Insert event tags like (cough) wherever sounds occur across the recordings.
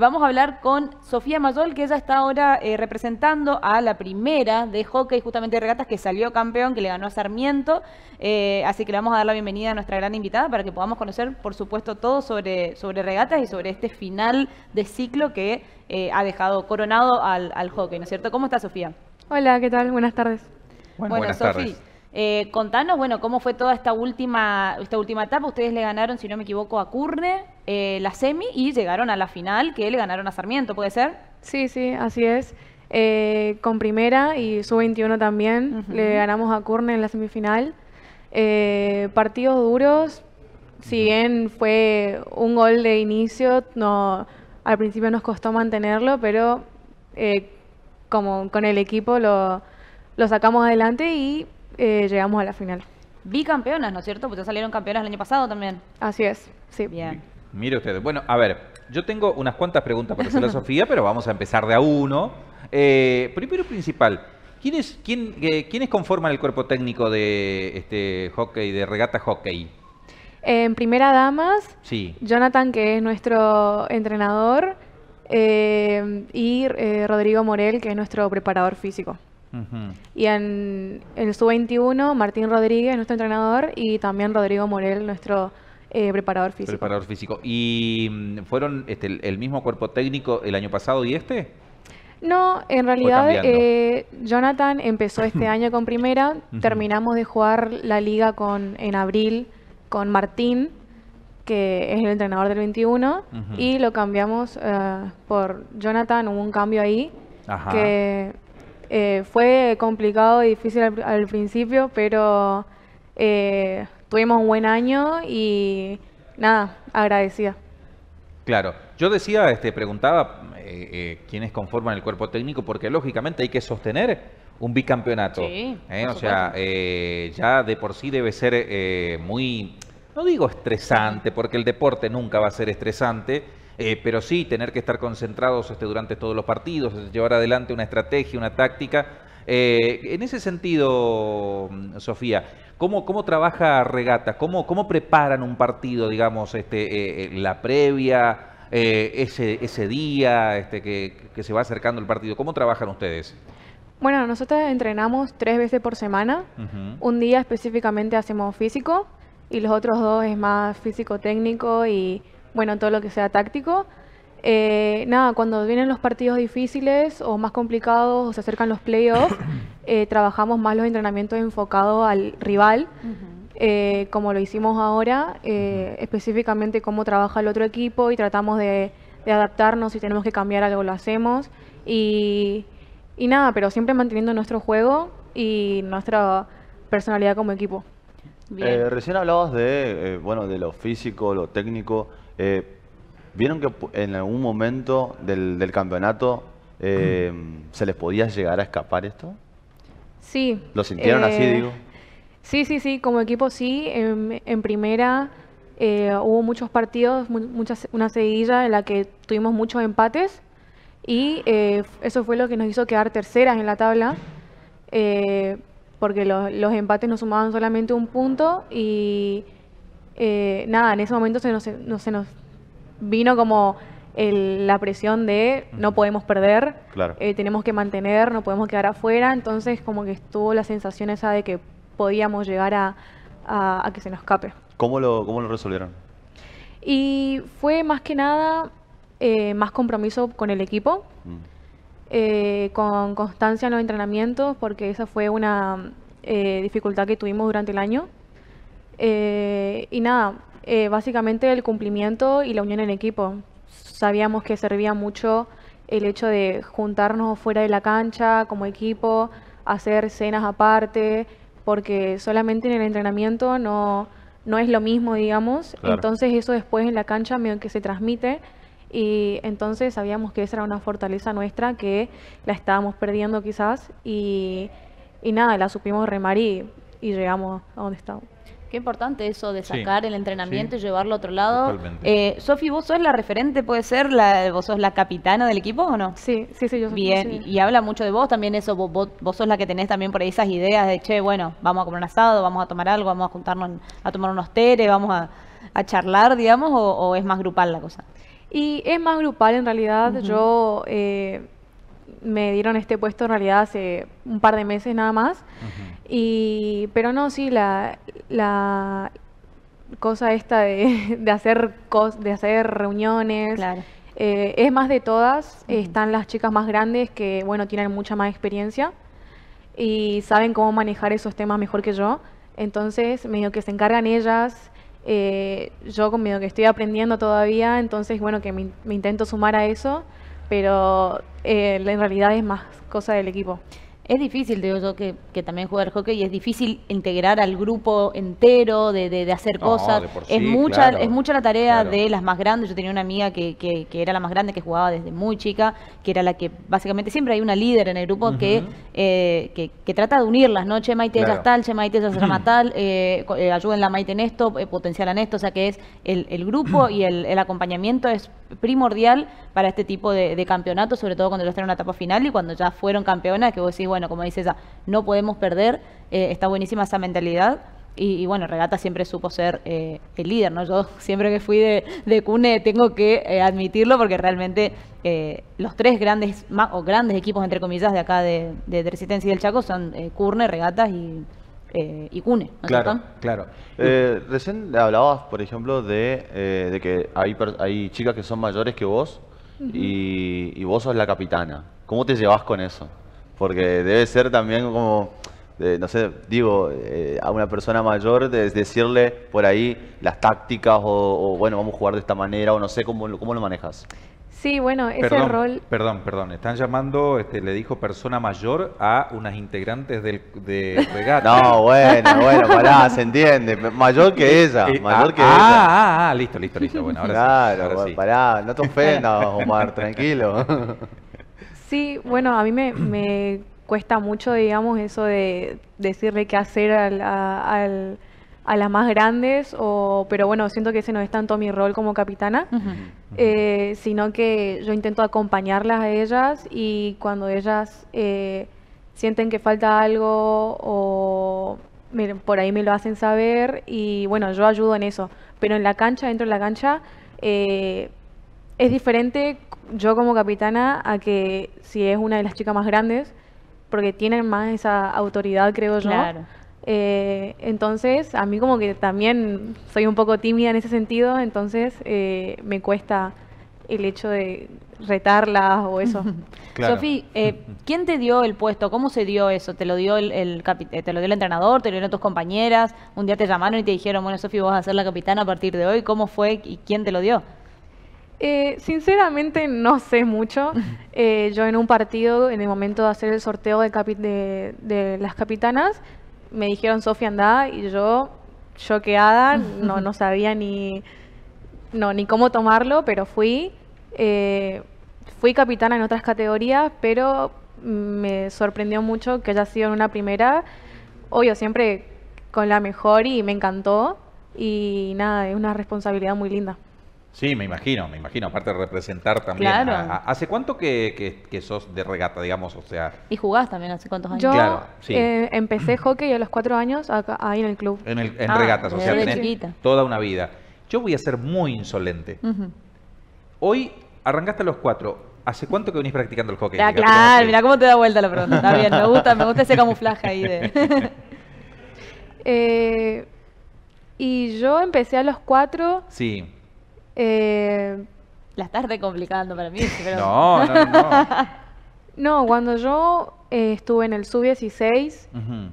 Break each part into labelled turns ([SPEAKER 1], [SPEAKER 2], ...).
[SPEAKER 1] Vamos a hablar con Sofía Mayol, que ella está ahora eh, representando a la primera de hockey, justamente de regatas, que salió campeón, que le ganó a Sarmiento. Eh, así que le vamos a dar la bienvenida a nuestra gran invitada para que podamos conocer, por supuesto, todo sobre, sobre regatas y sobre este final de ciclo que eh, ha dejado coronado al, hockey, ¿no es cierto? ¿Cómo está Sofía?
[SPEAKER 2] Hola, ¿qué tal? Buenas tardes.
[SPEAKER 1] Buenas tardes. Eh, contanos, bueno, cómo fue toda esta última, esta última etapa. Ustedes le ganaron, si no me equivoco, a Curne eh, la semi y llegaron a la final, que le ganaron a Sarmiento, ¿puede ser? Sí, sí, así es.
[SPEAKER 2] Eh, con primera y su 21 también, le ganamos a Curne en la semifinal. partidos duros, si bien fue un gol de inicio, no, al principio nos costó mantenerlo, pero como con el equipo lo, lo sacamos adelante y eh, llegamos a la final.
[SPEAKER 1] Bicampeonas, ¿no es cierto? Porque salieron campeonas el año pasado también. Así es, sí. Bien.
[SPEAKER 3] Mire ustedes. Bueno, a ver, yo tengo unas cuantas preguntas para la a Sofía, (laughs) pero vamos a empezar de a uno. Eh, primero principal, eh, ¿quiénes, quién, conforman el cuerpo técnico de este hockey, de regata hockey?
[SPEAKER 2] En primera damas, sí. Jonathan, que es nuestro entrenador, y Rodrigo Morel, que es nuestro preparador físico. Y en el 21 Martín Rodríguez, nuestro entrenador, y también Rodrigo Morel, nuestro eh, preparador físico.
[SPEAKER 3] Preparador físico. ¿Y mm, fueron este, el mismo cuerpo técnico el año pasado y este?
[SPEAKER 2] No, en realidad eh, Jonathan empezó este (clears throat) año con primera, terminamos de jugar la liga con en abril con Martín, que es el entrenador del 21, y lo cambiamos eh, por Jonathan, hubo un cambio ahí, que eh, fue complicado y difícil al, principio, pero eh, tuvimos un buen año y nada, agradecida.
[SPEAKER 3] Claro, yo decía, este, preguntaba eh, eh, quiénes conforman el cuerpo técnico, porque lógicamente hay que sostener un bicampeonato. Sí, o sea, ya de por sí debe ser muy, no digo estresante, porque el deporte nunca va a ser estresante, eh, pero sí tener que estar concentrados este, durante todos los partidos, llevar adelante una estrategia, una táctica. Eh, en ese sentido, Sofía, ¿cómo, cómo trabaja Regata? ¿Cómo, ¿Cómo, preparan un partido, digamos, este, eh, la previa, ese, ese, día este, que, se va acercando el partido? ¿Cómo trabajan ustedes?
[SPEAKER 2] Bueno, nosotros entrenamos tres veces por semana. Un día específicamente hacemos físico y los otros dos es más físico-técnico y bueno, todo lo que sea táctico. Eh, nada, cuando vienen los partidos difíciles o más complicados o se acercan los playoffs, (coughs) eh, trabajamos más los entrenamientos enfocados al rival, eh, como lo hicimos ahora, específicamente cómo trabaja el otro equipo y tratamos de, adaptarnos, si tenemos que cambiar algo lo hacemos y, nada, pero siempre manteniendo nuestro juego y nuestra personalidad como equipo.
[SPEAKER 4] recién hablabas de, bueno, de lo físico, lo técnico. Eh, ¿Vieron que en algún momento del, campeonato eh, mm. se les podía llegar a escapar esto?
[SPEAKER 2] Sí. ¿Lo sintieron así, eh, digo? Sí, sí, sí, como equipo sí. En, primera hubo muchos partidos, muchas, una seguilla en la que tuvimos muchos empates y eso fue lo que nos hizo quedar terceras en la tabla. porque los, los empates nos sumaban solamente un punto y eh, nada, en ese momento se nos, no, se nos vino como la presión de no podemos perder, eh, tenemos que mantener, no podemos quedar afuera, entonces como que estuvo la sensación esa de que podíamos llegar a, que se nos escape.
[SPEAKER 4] ¿Cómo lo, cómo lo resolvieron?
[SPEAKER 2] Y fue más que nada eh, más compromiso con el equipo, mm. con constancia en los entrenamientos, porque esa fue una dificultad que tuvimos durante el año. Eh, y nada, eh, básicamente el cumplimiento y la unión en equipo. Sabíamos que servía mucho el hecho de juntarnos fuera de la cancha como equipo, hacer cenas aparte, porque solamente en el entrenamiento no, no es lo mismo, digamos. Entonces eso después en la cancha medio que se transmite y entonces sabíamos que esa era una fortaleza nuestra que la estábamos perdiendo quizás y,
[SPEAKER 1] nada, la supimos remar y, y llegamos a donde estábamos. Qué importante eso de sacar el entrenamiento y llevarlo a otro lado. Eh, Sofi, vos sos la referente, puede ser, la, vos sos la capitana del equipo o no? Sí, sí, sí, yo soy. Bien, Y, habla mucho de vos también eso, vos, sos la que tenés también por ahí esas ideas de, che, bueno, vamos a comer un asado, vamos a tomar algo, vamos a juntarnos a tomar unos teres, vamos a, charlar, digamos, o, es más grupal la cosa. Y es más grupal en
[SPEAKER 2] realidad, yo... Eh, me dieron este puesto en realidad hace un par de meses nada más. y, pero no, sí, la, cosa esta de, (laughs) hacer, de hacer reuniones. Eh, es más de todas, están las chicas más grandes que, bueno, tienen mucha más experiencia y saben cómo manejar esos temas mejor que yo. Entonces, medio que se encargan ellas, eh, yo medio que estoy aprendiendo todavía, entonces, bueno, que me, me intento sumar a eso
[SPEAKER 1] pero eh, en realidad es más cosa del equipo. Es difícil, digo yo, que, que también jugar hockey y es difícil integrar al grupo entero, de, hacer cosas. es, mucha, es mucha la tarea de las más grandes. Yo tenía una amiga que, era la más grande, que jugaba desde muy chica, que era la que básicamente siempre hay una líder en el grupo eh, que, que, trata de unirlas, ¿no? Che, Maite, (clears throat) tal, Che, Maite, ya se llama tal, ayúdenla Maite en esto, eh, potencialan esto. O sea que es el, grupo (clears throat) y el, acompañamiento es primordial para este tipo de, campeonatos, sobre todo cuando ya están en una etapa final y cuando ya fueron campeonas, que vos decís, bueno, como dice ella, no podemos perder, eh, está buenísima esa mentalidad. Y, bueno, Regata siempre supo ser eh, el líder, ¿no? Yo (laughs) siempre que fui de, CUNE tengo que eh, admitirlo porque realmente los tres grandes, o grandes equipos, entre comillas, de acá de, de, Resistencia y del Chaco son CURNE, Regatas y, y CUNE. claro,
[SPEAKER 4] claro. recién hablabas, por ejemplo, de, que hay, hay chicas que son mayores que vos y, y vos sos la capitana. ¿Cómo te llevas con eso? Porque debe ser también como, eh, no sé, digo, eh, a una persona mayor de, decirle por ahí las tácticas o, bueno, vamos a jugar de esta manera o no sé cómo, cómo lo manejas.
[SPEAKER 2] Sí, bueno, ese rol.
[SPEAKER 3] Perdón, perdón. Están llamando, este, le dijo persona mayor a unas integrantes del
[SPEAKER 4] de no, bueno, bueno, pará, se entiende. Mayor que ella, eh, mayor ah, que ah, ella. Ah, ah, listo, listo, listo. Bueno, ahora sí, pará, no te ofendas, Omar, tranquilo. (laughs)
[SPEAKER 2] Sí, bueno, a mí me, (clears throat) cuesta mucho, digamos, eso de decirle qué hacer a las más grandes, o, pero bueno, siento que ese no es tanto mi rol como capitana, eh, sino que yo intento acompañarlas a ellas y cuando ellas eh, sienten que falta algo o por ahí me lo hacen saber y bueno, yo ayudo en eso, pero en la cancha, dentro de la cancha, eh, es diferente yo como capitana a que si es una de las chicas más grandes, porque tienen más esa autoridad, creo yo. Claro. Eh, entonces, a mí como que también soy un poco tímida en ese sentido, entonces eh, me cuesta el hecho de
[SPEAKER 1] retarlas o eso. (laughs) Sofi, eh, ¿quién te dio el puesto? ¿Cómo se dio eso? ¿Te lo dio el, el te lo dio el entrenador? ¿Te lo dieron tus compañeras? ¿Un día te llamaron y te dijeron, bueno, Sofi, vos vas a ser la capitana a partir de hoy? ¿Cómo fue y quién te lo dio? Eh, sinceramente no
[SPEAKER 2] sé mucho. (laughs) Eh, yo en un partido, en el momento de hacer el sorteo de, de, las capitanas, me dijeron Sofía andá y yo, choqueada, (laughs) no, no sabía ni, no, ni cómo tomarlo, pero fui. Eh, fui capitana en otras categorías, pero me sorprendió mucho que haya sido en una primera. Obvio, siempre con la mejor y me encantó. Y nada, es una responsabilidad muy linda.
[SPEAKER 3] Sí, me imagino, me imagino. Aparte de representar también. Claro. A, ¿Hace cuánto que, sos de regata, digamos? O sea.
[SPEAKER 2] Y jugás también, ¿hace cuántos años? Yo claro, sí. Eh, empecé hockey a los cuatro años ahí en el club.
[SPEAKER 3] En, el, en ah, regatas, o sea, tenés chiquita. toda una vida. Yo voy a ser muy insolente. Hoy arrancaste a los cuatro. ¿Hace cuánto que venís practicando el hockey? Ya, claro, mira
[SPEAKER 1] cómo te da vuelta la pregunta. Está bien, me gusta, me gusta ese camuflaje ahí de. (laughs) Eh, y yo empecé a los cuatro. Sí. Eh, la estás complicando para mí.
[SPEAKER 3] No, no, no.
[SPEAKER 2] no, (laughs) cuando yo eh, estuve en el sub-16,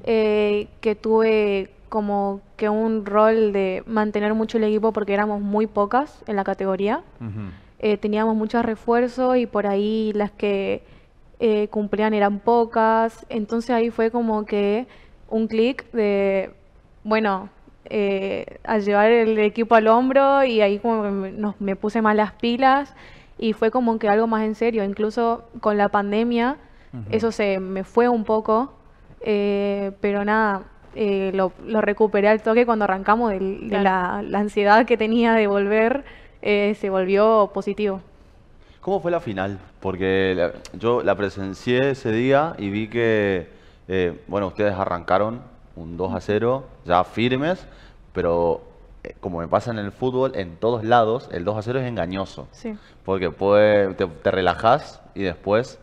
[SPEAKER 2] eh, que tuve como que un rol de mantener mucho el equipo porque éramos muy pocas en la categoría. Eh, teníamos muchos refuerzos y por ahí las que cumplían eran pocas. Entonces ahí fue como que un clic de, bueno, eh, a llevar el equipo al hombro y ahí como me, puse malas las pilas y fue como que algo más en serio. Incluso con la pandemia, eso se me fue un poco, eh, pero nada, eh, lo, recuperé al toque cuando arrancamos de, la, ansiedad que tenía de volver, eh, se volvió positivo.
[SPEAKER 4] ¿Cómo fue la final? Porque yo la presencié ese día y vi que, bueno, ustedes arrancaron un 2 a 0, ya firmes, pero eh, como me pasa en el fútbol, en todos lados, el 2 a 0 es engañoso. Porque puede, te, relajas y después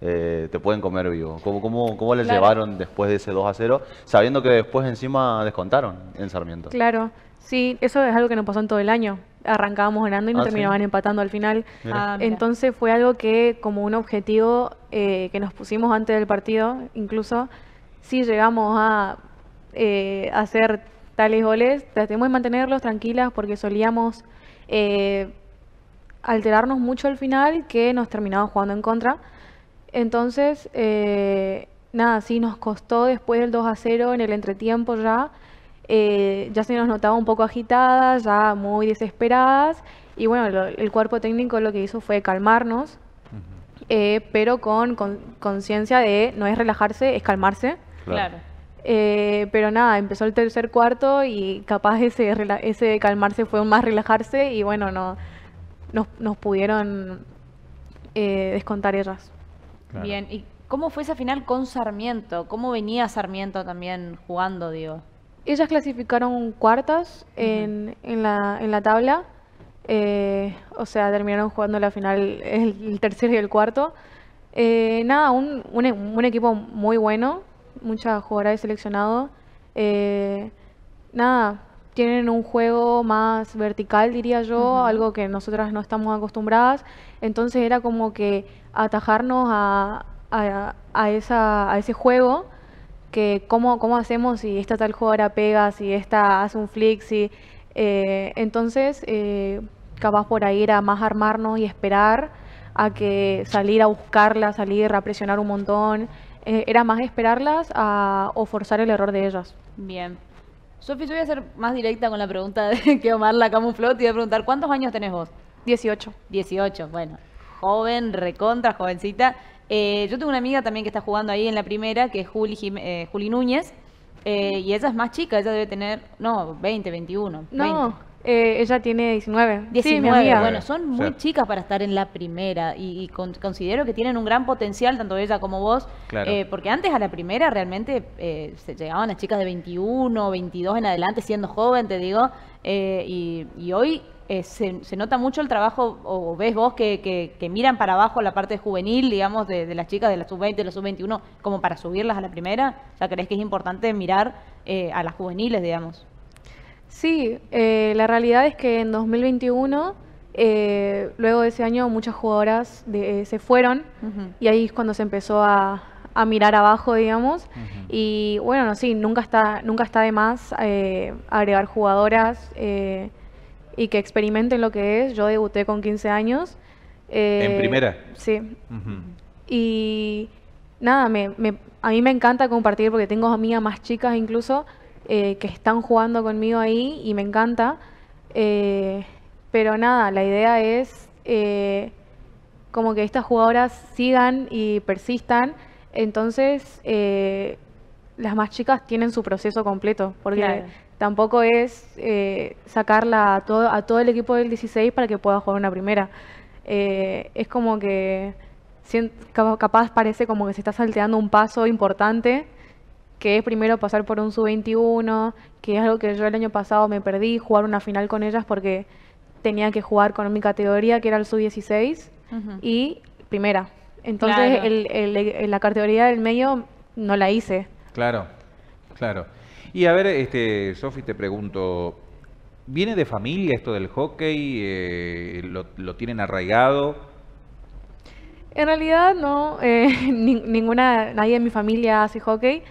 [SPEAKER 4] eh, te pueden comer vivo. ¿Cómo, cómo, cómo les llevaron después de ese 2 a 0? Sabiendo que después encima descontaron en Sarmiento.
[SPEAKER 2] Claro, sí, eso es algo que nos pasó en todo el año. Arrancábamos ganando y nos ah, terminaban empatando al final. Ah, Entonces fue algo que como un objetivo eh, que nos pusimos antes del partido, incluso, si llegamos a eh, hacer tales goles, tratemos de mantenerlos tranquilas porque solíamos eh, alterarnos mucho al final que nos terminamos jugando en contra. Entonces, eh, nada, sí nos costó después del 2 a 0 en el entretiempo ya. ya se nos notaba un poco agitadas, ya muy desesperadas. Y bueno, el cuerpo técnico lo que hizo fue calmarnos, pero con conciencia de no es relajarse, es calmarse. Claro. Eh, pero nada, empezó el tercer cuarto y capaz ese, ese calmarse fue más relajarse y bueno, no, nos, pudieron eh, descontar ellas.
[SPEAKER 1] Bien, ¿y cómo fue esa final con Sarmiento? ¿Cómo venía Sarmiento también jugando, digo?
[SPEAKER 2] Ellas clasificaron cuartas en, en, la, en la tabla. Eh, o sea, terminaron jugando la final el, tercero y el cuarto. Eh, nada, un, equipo muy bueno muchas jugadoras de seleccionado, eh, nada, tienen un juego más vertical, diría yo, algo que nosotras no estamos acostumbradas. Entonces era como que atajarnos a, a, esa, a ese juego, que cómo, hacemos si esta tal jugadora pega, si esta hace un flick, si... Eh, entonces, eh, capaz por ahí a más armarnos y esperar a que salir a buscarla, salir a presionar un montón. Eh, era más esperarlas o forzar el error de ellas.
[SPEAKER 1] Bien. Sofi, yo voy a ser más directa con la pregunta de (laughs) que Omar la camufló. Te iba a preguntar, ¿cuántos años tenés vos? 18. 18, bueno. Joven, recontra, jovencita. Eh, yo tengo una amiga también que está jugando ahí en la primera, que es Juli, eh, Juli Núñez. y ella es más chica, ella debe tener, no, 20, veintiuno. No, eh, ella tiene 19. 19, bueno, son muy chicas para estar en la primera y, considero que tienen un gran potencial, tanto ella como vos, eh, porque antes a la primera realmente eh, se llegaban las chicas de 21, 22 en adelante, siendo joven, te digo, y, hoy se, nota mucho el trabajo, o ves vos que, miran para abajo la parte juvenil, digamos, de, de las chicas de la sub-20, de la sub-21, como para subirlas a la primera, ya crees que es importante mirar a las juveniles, digamos.
[SPEAKER 2] Sí, eh, la realidad es que en 2021, eh, luego de ese año, muchas jugadoras eh, se fueron y ahí es cuando se empezó a, mirar abajo, digamos. Y bueno, sí, nunca está, nunca está de más agregar jugadoras y que experimenten lo que es. Yo debuté con 15 años. ¿En primera? Sí. Y nada, a mí me encanta compartir porque tengo amigas más chicas incluso eh, que están jugando conmigo ahí y me encanta. Eh, pero nada, la idea es eh, como que estas jugadoras sigan y persistan. Entonces, las más chicas tienen su proceso completo, porque tampoco es sacarla a todo, a todo el equipo del 16 para que pueda jugar una primera. es como que capaz parece como que se está salteando un paso importante que es primero pasar por un sub-21, que es algo que yo el año pasado me perdí, jugar una final con ellas porque tenía que jugar con mi categoría, que era el sub-16, y primera. Entonces la categoría del medio no la hice.
[SPEAKER 3] Claro, claro. Y a ver, este, Sofi, te pregunto, ¿viene de familia esto del hockey? Eh, lo, ¿Lo tienen arraigado?
[SPEAKER 2] En realidad no, eh, (laughs) ninguna, nadie en mi familia hace hockey.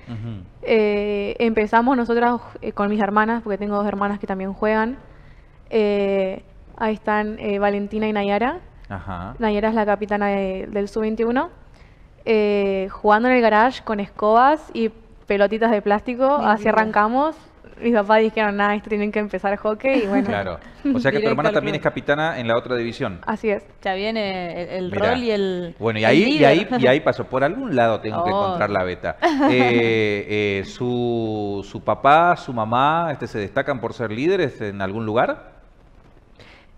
[SPEAKER 2] Eh, empezamos nosotras eh, con mis hermanas, porque tengo dos hermanas que también juegan. ahí están Valentina y Nayara. Ajá. Nayara es la capitana del Sub-21. jugando en el garage con escobas y pelotitas de plástico, así arrancamos mis papás dijeron, nada, tienen que empezar hockey y bueno. Claro.
[SPEAKER 3] O sea que tu hermana también es capitana en la otra división.
[SPEAKER 1] Así es. Ya viene el, rol y
[SPEAKER 4] el.
[SPEAKER 3] Bueno, y ahí, ahí, y ahí pasó. Por algún lado tengo que oh. encontrar la beta. (laughs) Eh, eh, su, papá, su mamá, este, ¿se destacan por ser líderes en algún lugar?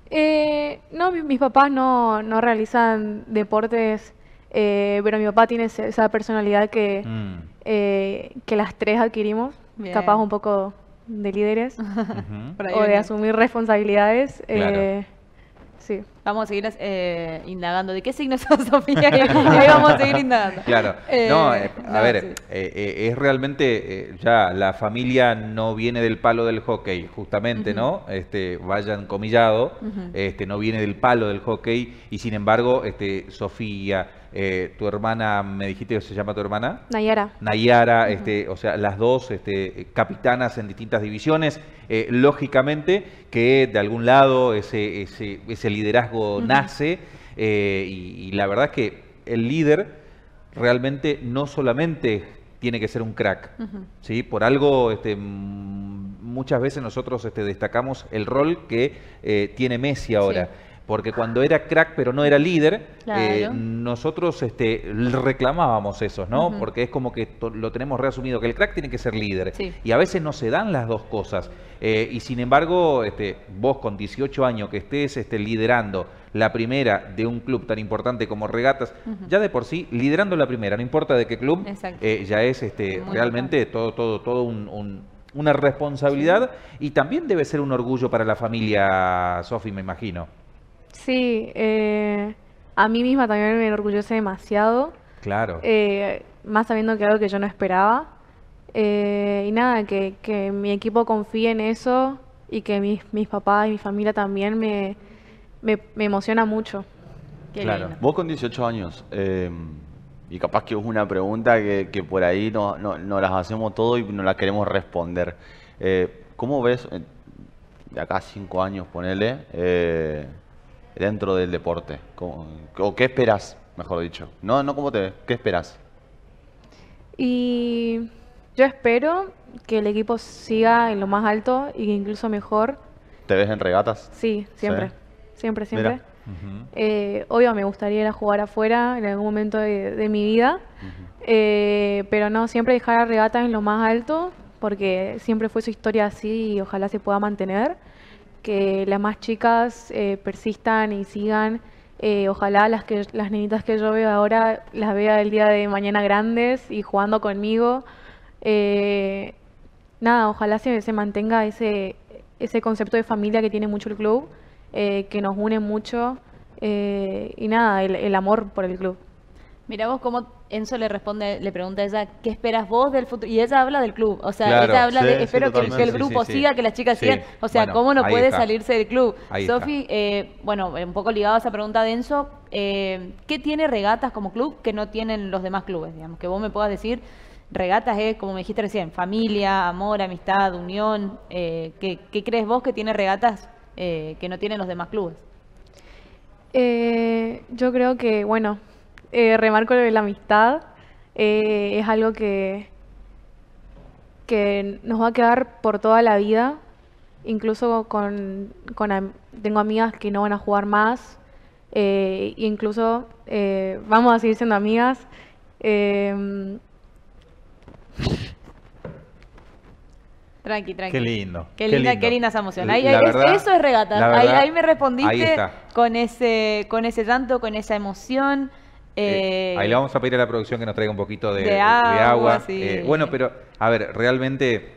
[SPEAKER 2] Eh, no, mis papás no, realizan deportes, pero mi papá tiene esa personalidad que, mm. que las tres adquirimos, capaz un poco de líderes o de asumir
[SPEAKER 1] responsabilidades. Eh, sí. Vamos a seguir eh, indagando. ¿De qué signo son Sofía? (laughs) Ahí vamos a seguir indagando. Claro. Eh, no,
[SPEAKER 3] a ver, es realmente, ya, la familia no viene del palo del hockey, justamente, ¿no? Este, vayan comillado, este, no viene del palo del hockey y sin embargo, este, Sofía, eh, tu hermana, me dijiste que se llama tu hermana. Nayara. Nayara, este, o sea, las dos este, capitanas en distintas divisiones. Eh, lógicamente que de algún lado ese, liderazgo nace eh, y, la verdad es que el líder realmente no solamente tiene que ser un crack. ¿sí? Por algo, este, muchas veces nosotros este, destacamos el rol que tiene Messi ahora porque cuando era crack pero no era líder, eh, nosotros este, reclamábamos eso, ¿no? Porque es como que lo tenemos reasumido, que el crack tiene que ser líder. Y a veces no se dan las dos cosas. Eh, y sin embargo, este, vos con 18 años que estés este, liderando la primera de un club tan importante como Regatas, ya de por sí, liderando la primera, no importa de qué club, eh, ya es este, realmente todo, todo, todo un, una responsabilidad y también debe ser un orgullo para la familia, Sofi, me imagino.
[SPEAKER 2] Sí, eh, a mí misma también me enorgullece demasiado. Claro. Eh, más sabiendo que algo que yo no esperaba. Eh, y nada, que, que, mi equipo confíe en eso y que mis, mis papás y mi familia también me, me, emociona mucho.
[SPEAKER 4] claro. Vos con 18 años, em, y capaz que es una pregunta que, que por ahí no, no, las hacemos todo y no la queremos responder. ¿Cómo ves, de acá a 5 años, ponele, dentro del deporte? ¿O qué esperas mejor dicho? No, no cómo te ves, ¿qué esperas
[SPEAKER 2] Y yo espero que el equipo siga en lo más alto e incluso mejor.
[SPEAKER 4] ¿Te ves en regatas? Sí, siempre. Siempre, siempre.
[SPEAKER 2] Eh, obvio, me gustaría ir a jugar afuera en algún momento de, mi vida, eh, pero no, siempre dejar a regatas en lo más alto, porque siempre fue su historia así y ojalá se pueda mantener que las más chicas eh, persistan y sigan. Eh, ojalá las, que, las que yo veo ahora las vea el día de mañana grandes y jugando conmigo. Eh, nada, ojalá se, se, mantenga ese, ese concepto de familia que tiene mucho el club, que nos une mucho y nada, el amor por
[SPEAKER 1] el club. Mira vos cómo Enzo le responde, le pregunta a ella, ¿qué esperas vos del futuro? Y ella habla del club, o sea, ella habla de, espero que, el grupo siga, que las chicas sigan, o sea, ¿cómo no puede salirse del club? Sofi, eh, bueno, un poco ligado a esa pregunta de Enzo, eh, ¿qué tiene regatas como club que no tienen los demás clubes? Digamos, que vos me puedas decir, regatas es, como me dijiste recién, familia, amor, amistad, unión, eh, ¿qué, crees vos que tiene regatas que no tienen los demás clubes?
[SPEAKER 2] yo creo que, bueno, eh, remarco de la amistad. Eh, es algo que, que nos va a quedar por toda la vida. Incluso con, con tengo amigas que no van a jugar más. Eh, incluso eh, vamos a seguir siendo amigas. Em,
[SPEAKER 1] tranqui, tranqui. Qué lindo. Qué, linda, esa emoción. eso es regata. ahí, me respondiste con ese, con ese con esa emoción. Eh, ahí le
[SPEAKER 3] vamos a pedir a la producción que nos traiga un poquito de, agua. Eh, bueno, pero a ver, realmente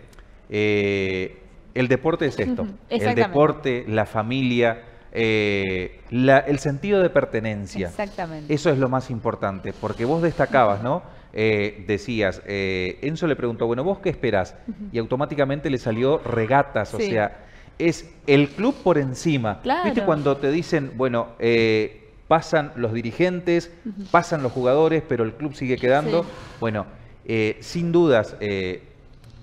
[SPEAKER 3] eh, el deporte es esto. el deporte, la familia, el sentido de pertenencia. Exactamente. Eso es lo más importante, porque vos destacabas, ¿no? decías, Enzo le preguntó, bueno, ¿vos qué esperás? Y automáticamente le salió regatas, o sea, es el club por encima. Claro. ¿Viste cuando te dicen, bueno, eh, pasan los dirigentes, pasan los jugadores, pero el club sigue quedando. Bueno, eh, sin dudas, eh,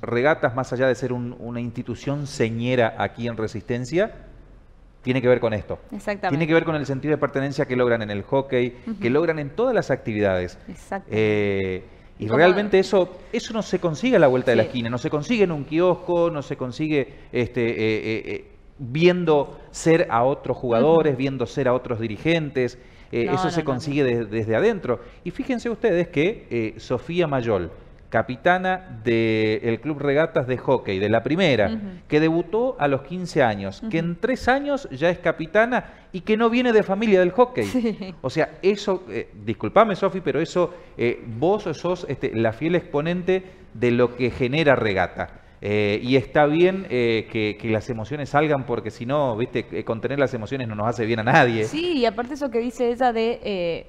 [SPEAKER 3] Regatas, más allá de ser una institución señera aquí en Resistencia, tiene que ver con esto. Exactamente. Tiene que ver con el sentido de pertenencia que logran en el hockey, que logran en todas las actividades. Eh, y realmente eso, eso no se consigue a la vuelta de la esquina, no se consigue en un kiosco, no se consigue este, viendo ser a otros jugadores, viendo ser a otros dirigentes. Eh, eso se consigue desde adentro. Y fíjense ustedes que eh, Sofía Mayol, capitana del Club Regatas de Hockey, de la primera, que debutó a los 15 años, que en tres años ya es capitana y que no viene de familia del hockey. O sea, eso, eh, disculpame Sofi, pero eso, vos sos este, la fiel exponente de lo que genera regata. Eh, y está bien eh, que, que, las emociones salgan porque si no, viste, eh, contener las emociones no nos hace bien a nadie. Sí,
[SPEAKER 1] y aparte eso que dice ella de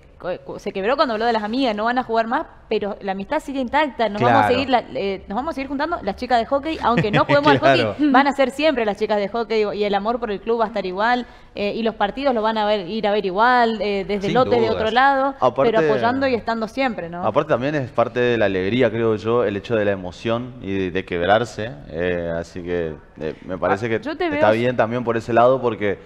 [SPEAKER 1] se quebró cuando habló de las amigas, no van a jugar más, pero la amistad sigue intacta, nos vamos a seguir eh, nos vamos a seguir juntando las chicas de hockey, aunque no juguemos al (laughs) hockey, van a ser siempre las chicas de hockey y el amor por el club va a estar igual eh, y los partidos lo van a ver, ir a ver igual eh, desde el lotes de otro lado, pero apoyando y estando siempre, ¿no? Aparte
[SPEAKER 4] también es parte de la alegría, creo yo, el hecho de la emoción y de, quebrarse, así que me parece ah, que está bien también por ese lado porque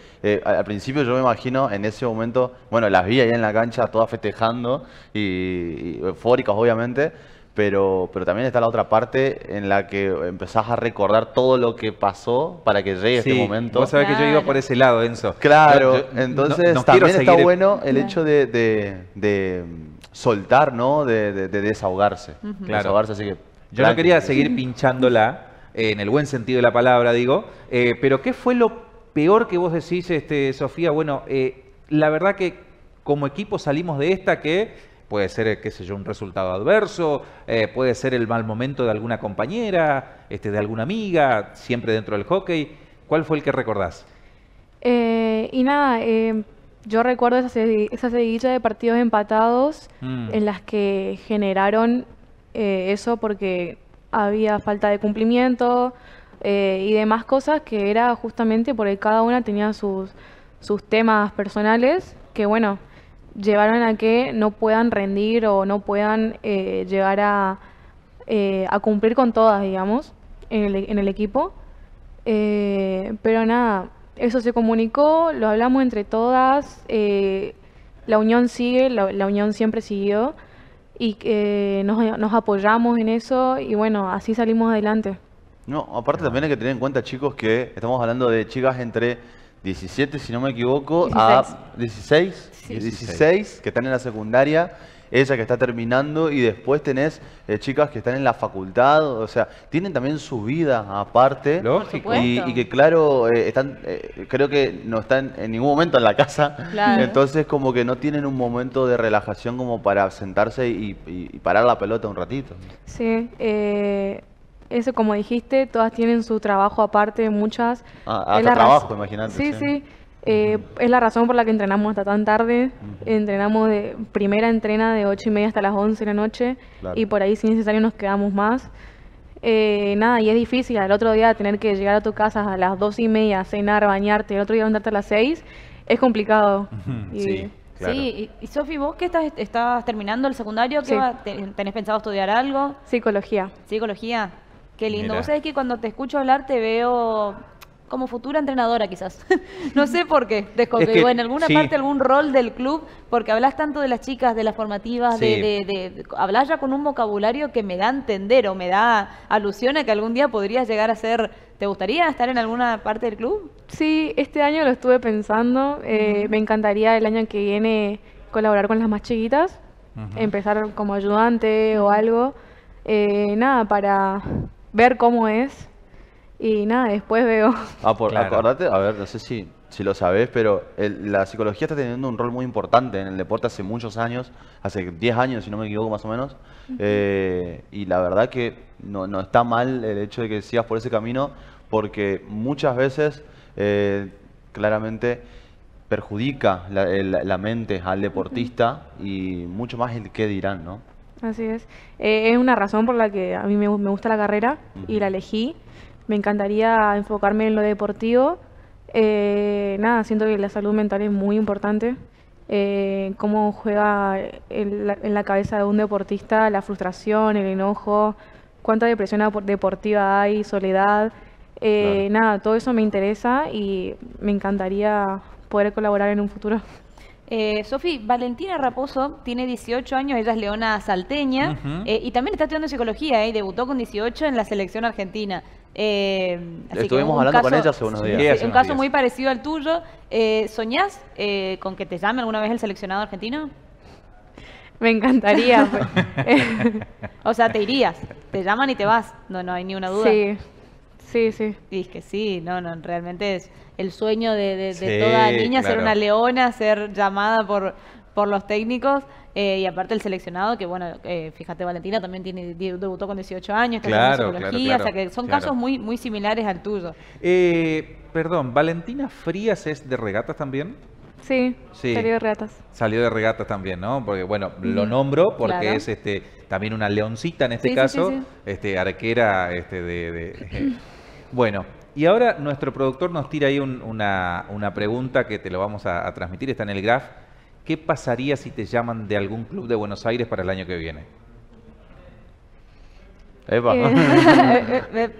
[SPEAKER 4] al principio yo me imagino en ese momento, bueno, las vi ahí en la cancha todas festejando y, eufóricos, obviamente. Pero, pero, también está la otra parte en la que empezás a recordar todo lo que pasó para que llegue este momento. Vos sabés que yo iba por ese lado, Enzo. Claro, entonces también está bueno el hecho de, mm, soltar, ¿no? De, desahogarse. claro. así que... Yo no quería seguir
[SPEAKER 3] pinchándola, eh, en el buen sentido de la palabra, digo, eh, pero ¿qué fue lo peor que vos decís, este, Sofía? Bueno, eh, la verdad que como equipo salimos de esta que puede ser, eh, qué sé yo, un resultado adverso, eh, puede ser el mal momento de alguna compañera, este, de alguna amiga, siempre dentro del hockey. ¿Cuál fue el que recordás?
[SPEAKER 2] Eh, y nada, em, yo recuerdo esa, esa de partidos empatados mm. en las que generaron eso porque había falta de cumplimiento y demás cosas que era justamente porque cada una tenía sus, sus temas personales que bueno, llevaron a que no puedan rendir o no puedan eh, llegar eh, a, cumplir con todas, digamos, en el, equipo. Eh, pero nada, eso se comunicó, lo hablamos entre todas, la unión sigue, la, unión siempre siguió y nos, nos apoyamos en eso y bueno, así salimos adelante.
[SPEAKER 4] No, aparte también hay que tener en cuenta, chicos, que estamos hablando de chicas entre 17, si no me equivoco, a 16, que están en la secundaria, ella que está terminando y después tenés eh, chicas que están en la facultad, o sea, tienen también su vida aparte Y, que claro, eh, están, eh, creo que no están en ningún momento en la casa, entonces como que no tienen un momento de relajación como para sentarse y, parar la pelota un ratito.
[SPEAKER 2] Sí, eh eso como dijiste, todas tienen su trabajo aparte, muchas.
[SPEAKER 4] Ah, trabajo, imagínate. Sí, sí.
[SPEAKER 2] Eh, es la razón por la que entrenamos hasta tan tarde. Entrenamos de primera entrena de 8 y media hasta las 11 de la noche y por ahí si necesario nos quedamos más. Eh, nada, y es difícil al otro día tener que llegar a tu casa a las 2 y media, cenar, bañarte, el otro día andarte a las 6, es complicado. sí.
[SPEAKER 1] Sí, y, Sofi, vos qué estás, estás terminando el secundario, ¿qué ¿tenés pensado estudiar algo? Psicología. ¿Psicología? Qué lindo. Vos sabés que cuando te escucho hablar te veo como futura entrenadora quizás. (laughs) no sé por qué, en alguna parte algún rol del club, porque hablas tanto de las chicas, de las formativas, de, de, hablas ya con un vocabulario que me da a entender o me da alusión a que algún día podrías llegar a ser... ¿Te gustaría estar en alguna parte del club? Sí, este
[SPEAKER 2] año lo estuve pensando. Eh, me encantaría el año que viene colaborar con las más chiquitas, empezar como ayudante o algo. Eh, nada, para ver cómo es y nada, después veo.
[SPEAKER 4] Ah, acordate, a ver, no sé si, si lo sabés, pero la psicología está teniendo un rol muy importante en el deporte hace muchos años, hace 10 años si no me equivoco más o menos, eh, y la verdad que no, está mal el hecho de que sigas por ese camino, porque muchas veces eh, claramente perjudica la, mente al deportista y mucho más el qué dirán, ¿no?
[SPEAKER 2] Así es. Eh, es una razón por la que a mí me, gusta la carrera y la elegí. Me encantaría enfocarme en lo deportivo. Eh, nada, siento que la salud mental es muy importante. Eh, cómo juega en la, cabeza de un deportista la frustración, el enojo, cuánta depresión deportiva hay, soledad. Nada, todo eso me interesa y me encantaría
[SPEAKER 1] poder colaborar en un futuro. Eh, Sofi, Valentina Raposo tiene 18 años, ella es leona salteña eh, y también está estudiando psicología eh, y debutó con 18 en la selección argentina. Eh, Estuvimos hablando con ella hace unos días. un caso muy parecido al tuyo. Eh, ¿Soñás con que te llame alguna vez el seleccionado argentino? Me encantaría. (laughs) Pues. o sea, te irías. Te llaman y te vas. No, no hay ni una duda. Sí, Sí, sí. Y es que sí, no, no, realmente es el sueño de, toda niña ser una leona, ser llamada por, por los técnicos. Eh, y aparte el seleccionado, que bueno, eh, fíjate, Valentina también tiene, debutó con 18 años, está claro, psicología, o sea que son casos muy, muy similares al tuyo.
[SPEAKER 3] Eh, perdón, ¿Valentina Frías es de regatas también?
[SPEAKER 1] Sí, salió de regatas.
[SPEAKER 3] Salió de regatas también, ¿no? Porque bueno, lo nombro porque es este también una leoncita en este caso, este arquera este de, de (clears throat) Bueno, y ahora nuestro productor nos tira ahí una, una, pregunta que te lo vamos a, transmitir, está en el graf. ¿Qué pasaría si te llaman de algún club de Buenos Aires para el año que viene? Eh, (laughs) eh,
[SPEAKER 1] eh,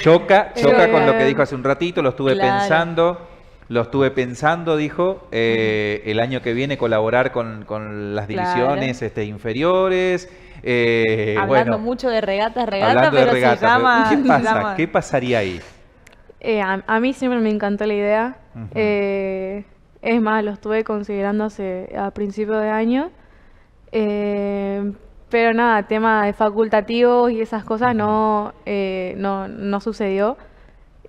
[SPEAKER 1] choca, choca con lo que dijo hace un ratito, lo estuve pensando.
[SPEAKER 3] Lo estuve pensando, dijo, eh, el año que viene colaborar con, las divisiones este, inferiores. Eh, hablando
[SPEAKER 1] mucho de regatas, regatas, pero regata,
[SPEAKER 3] se llama... ¿Qué pasa? ¿Qué pasaría ahí?
[SPEAKER 2] Eh, a, mí siempre me encantó la idea. es más, lo estuve considerando hace, a principio de año. pero nada, tema de facultativos y esas cosas no, no, no sucedió.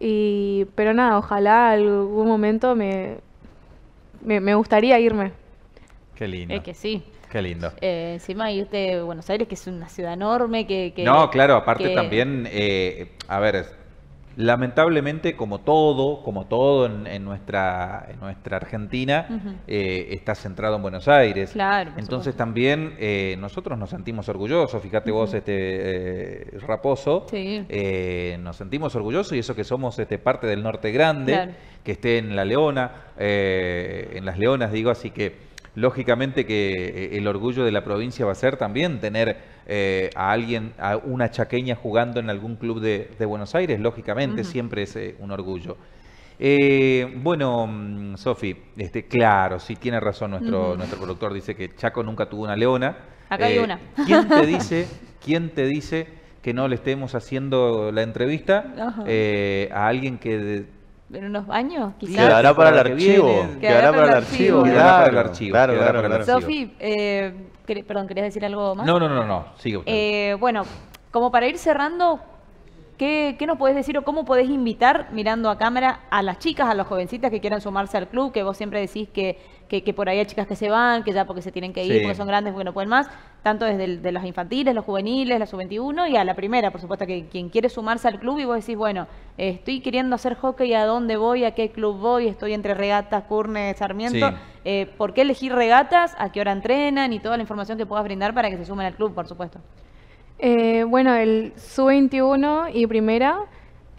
[SPEAKER 2] Y, pero nada, ojalá algún momento
[SPEAKER 1] me, me, gustaría irme. Qué lindo. Es que sí. Qué lindo. Eh, encima irte usted Buenos Aires, que es una ciudad enorme, que... no, claro, aparte también,
[SPEAKER 3] eh, a ver, Lamentablemente, como todo, como todo en, nuestra, Argentina, eh, está centrado en Buenos Aires. Entonces también eh, nosotros nos sentimos orgullosos. Fíjate vos, este eh, Raposo, nos sentimos orgullosos y eso que somos este, parte del Norte Grande, que esté en La Leona, en las Leonas, digo, así que lógicamente que eh, el orgullo de la provincia va a ser también tener eh, a alguien, a una chaqueña jugando en algún club de, Buenos Aires, lógicamente siempre es eh, un orgullo. bueno, mm, Sofi, este, claro, si tiene razón nuestro, nuestro productor, dice que Chaco nunca tuvo una leona. Acá hay una. ¿Quién te (laughs) dice, quién te dice que no le estemos haciendo la entrevista a alguien que
[SPEAKER 1] en unos años, quizás. Quedará
[SPEAKER 3] para el archivo. Quedará para el archivo. Quedará para el archivo. Claro, claro para Sofi,
[SPEAKER 1] eh, perdón, ¿querías decir algo más? No, no,
[SPEAKER 3] no, no. Sigue. Usted.
[SPEAKER 1] Eh, bueno, como para ir cerrando, ¿Qué, ¿qué, nos podés decir o cómo podés invitar, mirando a cámara, a las chicas, a las jovencitas que quieran sumarse al club, que vos siempre decís que que, por ahí hay chicas que se van, que ya porque se tienen que ir, porque son grandes, porque no pueden más, tanto desde los infantiles, los juveniles, la sub-21 y a la primera, por supuesto, que quien quiere sumarse al club y vos decís, bueno, estoy queriendo hacer hockey, ¿a dónde voy? ¿A qué club voy? Estoy entre regatas, Curne, Sarmiento. Eh, ¿Por qué elegir regatas? ¿A qué hora entrenan? Y toda la información que puedas brindar para que se sumen al club, por supuesto.
[SPEAKER 2] Eh, bueno, el sub-21 y primera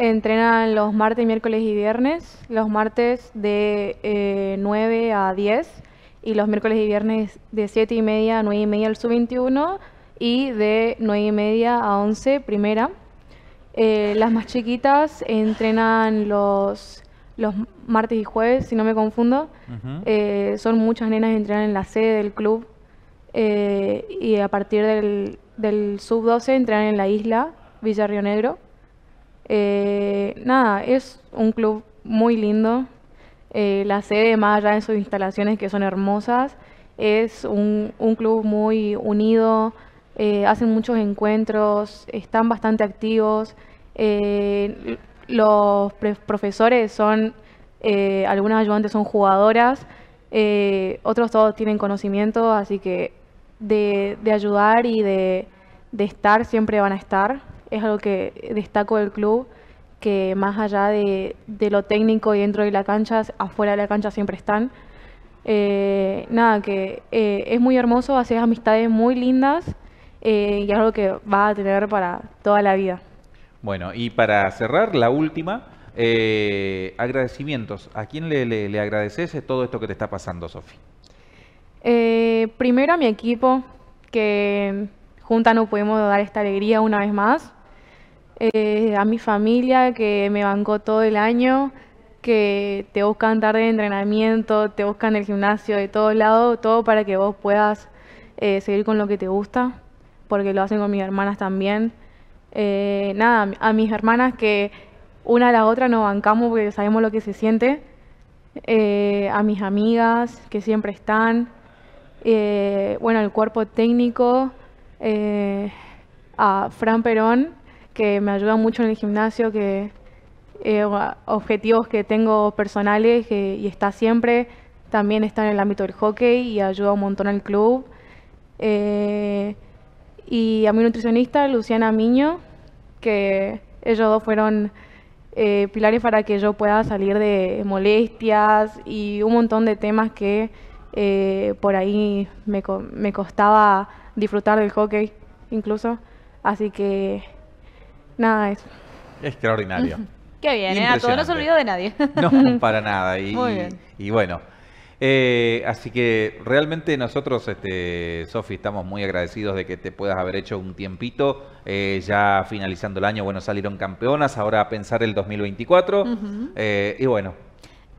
[SPEAKER 2] Entrenan los martes, miércoles y viernes. Los martes de 9 eh, a 10 y los miércoles y viernes de 7 y media a 9 y media al sub-21 y de 9 y media a 11 primera. Eh, las más chiquitas entrenan los, los martes y jueves, si no me confundo. Eh, son muchas nenas que entrenan en la sede del club y a partir del, del sub-12 entrenan en la isla, Villa Río Negro. Eh, nada, es un club muy lindo. Eh, la sede, más allá de sus instalaciones que son hermosas, es un, club muy unido, eh, hacen muchos encuentros, están bastante activos. los profesores son, algunas ayudantes son jugadoras, otros todos tienen conocimiento, así que de, ayudar y de estar siempre van a estar es algo que destaco del club, que más allá de, lo técnico y dentro de la cancha, afuera de la cancha siempre están. Eh, nada, que eh, es muy hermoso, haces amistades muy lindas eh, y es algo que va a tener para toda la vida.
[SPEAKER 3] Bueno, y para cerrar, la última, agradecimientos. ¿A quién le, agradeces todo esto que te está pasando, Sofi?
[SPEAKER 2] primero a mi equipo, que juntas no pudimos dar esta alegría una vez más. Eh, a mi familia que me bancó todo el año, que te buscan tarde de entrenamiento, te buscan el gimnasio, de todos lados, todo para que vos puedas eh, seguir con lo que te gusta, porque lo hacen con mis hermanas también. Eh, nada, a mis hermanas que una a la otra nos bancamos porque sabemos lo que se siente. a mis amigas que siempre están, bueno, al cuerpo técnico, a Fran Perón, que me ayuda mucho en el gimnasio, que eh, objetivos que tengo personales y está siempre. También está en el ámbito del hockey y ayuda un montón al club. Eh, y a mi nutricionista, Luciana Miño, que ellos dos fueron eh, pilares para que yo pueda salir de molestias y un montón de temas que por ahí me, me costaba disfrutar del hockey incluso. Así que Nada de
[SPEAKER 3] eso. Extraordinario.
[SPEAKER 1] (laughs) Qué bien, ¿eh? a todos no se olvidó de nadie. (laughs) no,
[SPEAKER 2] para
[SPEAKER 3] nada. Y, Muy bien. y bueno, eh, así que realmente nosotros, este, Sofi, estamos muy agradecidos de que te puedas haber hecho un tiempito, eh, ya finalizando el año, bueno, salieron campeonas, ahora a pensar el 2024. Eh, y bueno.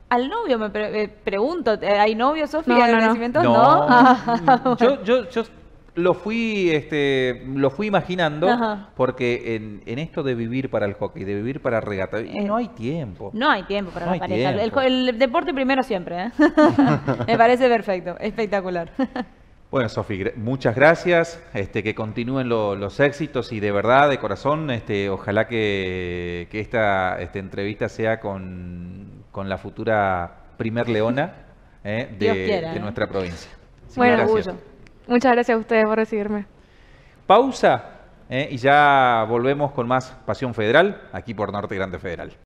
[SPEAKER 1] Al novio me pregunto, ¿hay novio, Sofi? No, no, no. no. (laughs) yo,
[SPEAKER 3] yo, yo lo fui, este, lo fui imaginando porque en, en, esto de vivir para el hockey, de vivir para regata, eh. no hay tiempo. No
[SPEAKER 1] hay tiempo para la pareja. El, deporte primero siempre. ¿eh? (laughs) Me parece perfecto, espectacular. (laughs)
[SPEAKER 3] Bueno, Sofi, muchas gracias. Este, que continúen los éxitos y de verdad, de corazón, este, ojalá que, esta entrevista sea con, la futura primer leona ¿eh? de, nuestra provincia.
[SPEAKER 2] Buen orgullo. Muchas gracias a ustedes por recibirme.
[SPEAKER 3] Pausa eh, y ya volvemos con más Pasión Federal aquí por Norte Grande Federal.